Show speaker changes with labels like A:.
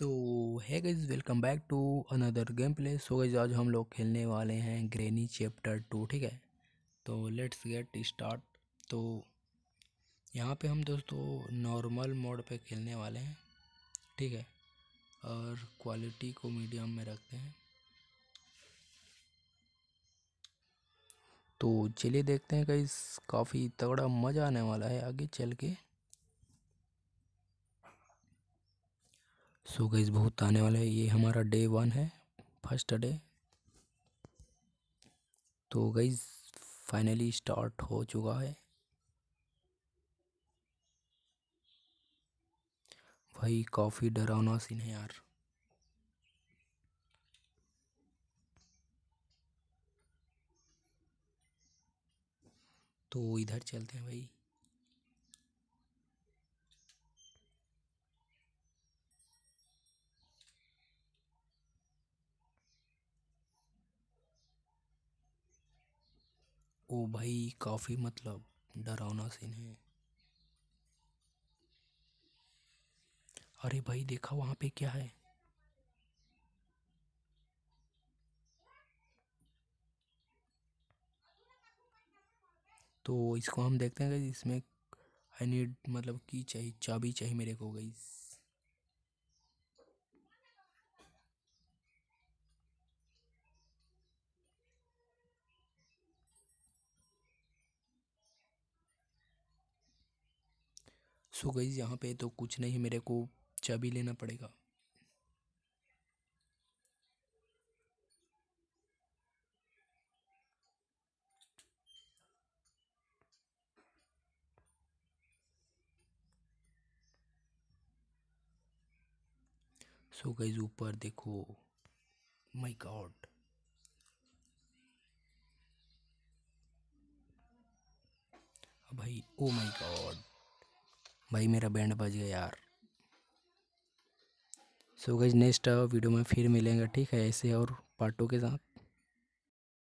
A: सो है guys welcome back to another game play so guys आज हम लोग खेलने वाले हैं ग्रेनी चैप्टर टू ठीक है तो लेट्स गेट स्टार्ट तो यहाँ पे हम दोस्तों नॉर्मल मोड पे खेलने वाले हैं ठीक है और क्वालिटी को मीडियम में रखते हैं तो चलिए देखते हैं गाइज काफ़ी तगड़ा मज़ा आने वाला है आगे चल के सो गईज बहुत आने वाले है ये हमारा डे वन है फर्स्ट डे तो गईज फाइनली स्टार्ट हो चुका है भाई काफ़ी डरावना सीन है यार तो इधर चलते हैं भाई ओ भाई काफ़ी मतलब डरावना सीन है अरे भाई देखा वहां पे क्या है तो इसको हम देखते हैं गई इसमें आई नीड मतलब की चाहिए चाबी चाहिए मेरे को गई सो गई यहाँ पे तो कुछ नहीं मेरे को चाबी लेना पड़ेगा सो गई ऊपर देखो माय गॉड भाई ओ माय गॉड भाई मेरा बैंड बज गया यार सो गई नेक्स्ट वीडियो में फिर मिलेंगे ठीक है ऐसे और पार्टों के साथ